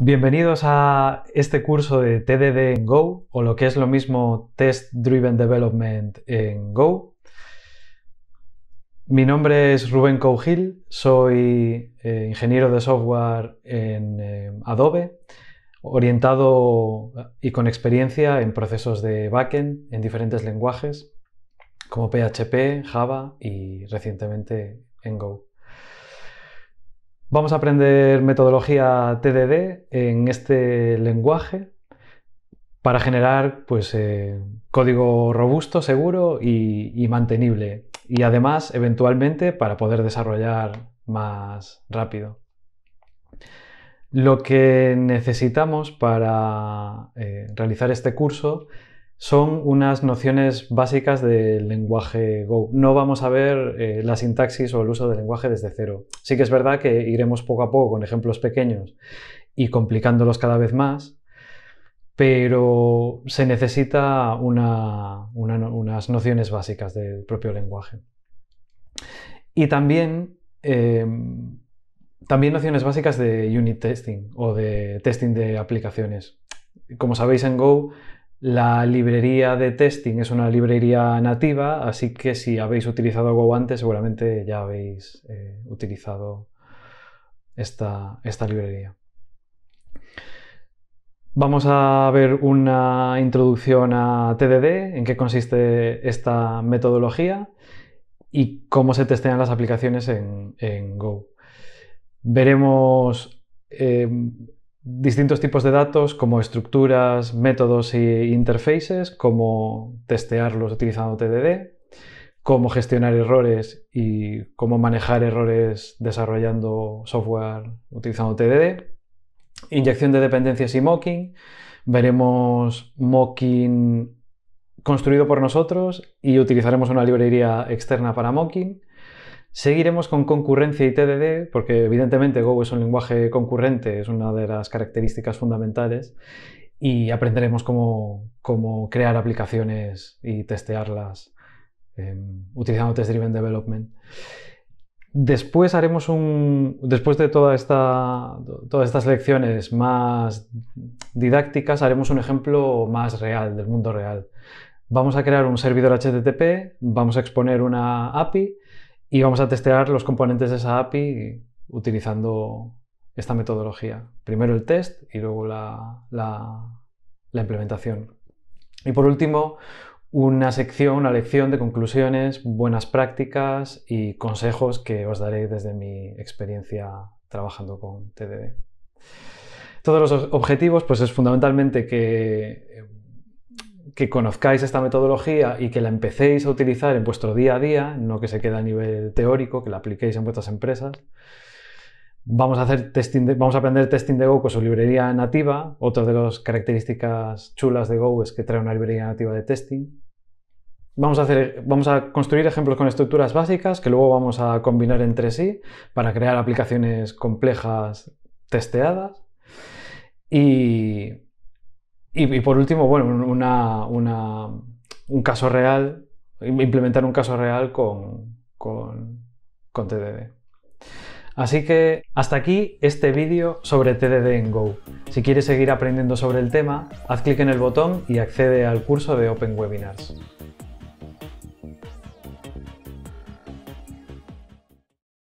Bienvenidos a este curso de TDD en Go, o lo que es lo mismo Test Driven Development en Go. Mi nombre es Rubén Cougil, soy eh, ingeniero de software en eh, Adobe, orientado eh, y con experiencia en procesos de backend en diferentes lenguajes, como PHP, Java y recientemente en Go. Vamos a aprender metodología TDD en este lenguaje para generar pues, eh, código robusto, seguro y, mantenible. Y además, eventualmente, para poder desarrollar más rápido. Lo que necesitamos para eh, realizar este curso son unas nociones básicas del lenguaje Go. No vamos a ver eh, la sintaxis o el uso del lenguaje desde cero. Sí que es verdad que iremos poco a poco con ejemplos pequeños y complicándolos cada vez más, pero se necesita unas nociones básicas del propio lenguaje. Y también, em, también nociones básicas de unit testing o de testing de aplicaciones. Como sabéis en Go, la librería de testing es una librería nativa, así que si habéis utilizado Go antes, seguramente ya habéis eh, utilizado esta, esta librería. Vamos a ver una introducción a TDD, en qué consiste esta metodología y cómo se testean las aplicaciones en, Go. Veremos eh, distintos tipos de datos como estructuras, métodos e interfaces, cómo testearlos utilizando TDD, cómo gestionar errores y cómo manejar errores desarrollando software utilizando TDD, inyección de dependencias y mocking, veremos mocking construido por nosotros y utilizaremos una librería externa para mocking, Seguiremos con concurrencia y TDD, porque evidentemente Go es un lenguaje concurrente, es una de las características fundamentales, y aprenderemos cómo, crear aplicaciones y testearlas em, utilizando Test Driven Development. Después haremos un. Después de todas estas lecciones más didácticas, haremos un ejemplo más real, del mundo real. Vamos a crear un servidor HTTP, vamos a exponer una API y vamos a testear los componentes de esa API utilizando esta metodología. Primero el test y luego la, implementación. Y por último, una sección, una lección de conclusiones, buenas prácticas y consejos que os daré desde mi experiencia trabajando con TDD. Todos los objetivos, pues es fundamentalmente que eh, que conozcáis esta metodología y que la empecéis a utilizar en vuestro día a día, no que se quede a nivel teórico, que la apliquéis en vuestras empresas. Vamos a, hacer testing vamos a aprender testing de Go con su librería nativa. Otra de las características chulas de Go es que trae una librería nativa de testing. Vamos a, hacer, vamos a construir ejemplos con estructuras básicas que luego vamos a combinar entre sí para crear aplicaciones complejas testeadas. Y y, por último, bueno, un caso real, implementar un caso real con, con TDD. Así que hasta aquí este vídeo sobre TDD en Go. Si quieres seguir aprendiendo sobre el tema, haz clic en el botón y accede al curso de Open Webinars.